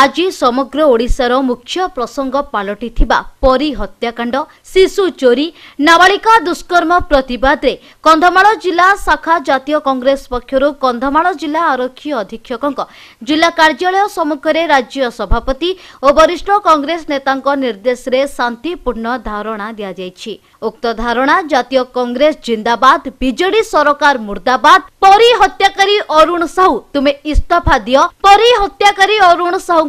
आज समग्र ओडार मुख्य प्रसंग पलटि परी हत्याकांड शिशु चोरी नाबालिका दुष्कर्म प्रतवाद कंधमाल जिला शाखा जतियों कंग्रेस पक्ष कंधमाल जिला आरक्षी अधीक्षक जिला कार्यालय सम्मुखें राज्य सभापति और वरिष्ठ कंग्रेस नेता निर्देश में शांतिपूर्ण धारणा दि जाएगी उक्त धारणा जतियों कंग्रेस जिंदाबाद विजेडी सरकार मुर्दाबाद परी हत्याकारी अरुण साहू तुम्हें इस्तफा दि परी हत्याकारी अरुण साहू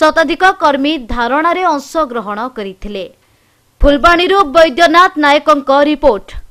ଶତାଧିକ କର୍ମୀ ଧାରଣାରେ ଅଂଶଗ୍ରହଣ କରିଥିଲେ ଫୁଲବାଣୀରୁ ବୈଦ୍ୟନାଥ ନାୟକଙ୍କ ରିପୋର୍ଟ